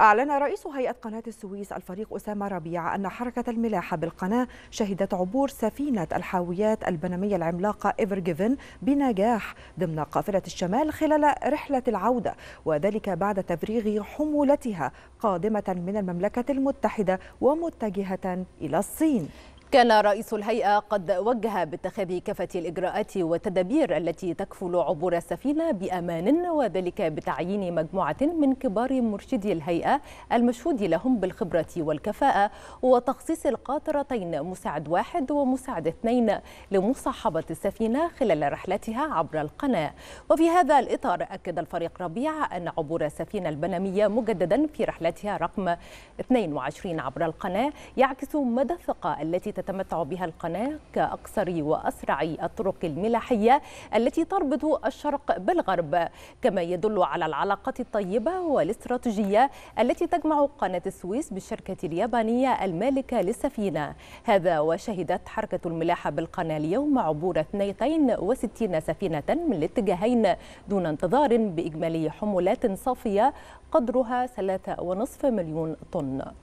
أعلن رئيس هيئة قناة السويس الفريق أسامة ربيع أن حركة الملاحة بالقناة شهدت عبور سفينة الحاويات البنمية العملاقة إيفر جيفن بنجاح ضمن قافلة الشمال خلال رحلة العودة وذلك بعد تفريغ حمولتها قادمة من المملكة المتحدة ومتجهة إلى الصين كان رئيس الهيئة قد وجه باتخاذ كافة الإجراءات والتدابير التي تكفل عبور السفينة بأمان وذلك بتعيين مجموعة من كبار مرشدي الهيئة المشهود لهم بالخبرة والكفاءة وتخصيص القاطرتين مساعد واحد ومساعد اثنين لمصاحبة السفينة خلال رحلتها عبر القناة وفي هذا الإطار أكد الفريق ربيع أن عبور السفينة البنمية مجددا في رحلتها رقم 22 عبر القناة يعكس مدى الثقة التي تتمتع بها القناة كأكثر وأسرع الطرق الملاحية التي تربط الشرق بالغرب كما يدل على العلاقة الطيبة والاستراتيجية التي تجمع قناة السويس بالشركة اليابانية المالكة للسفينة هذا وشهدت حركة الملاحة بالقناة اليوم عبور 62 سفينة من الاتجاهين دون انتظار بإجمالي حمولات صافية قدرها 3.5 مليون طن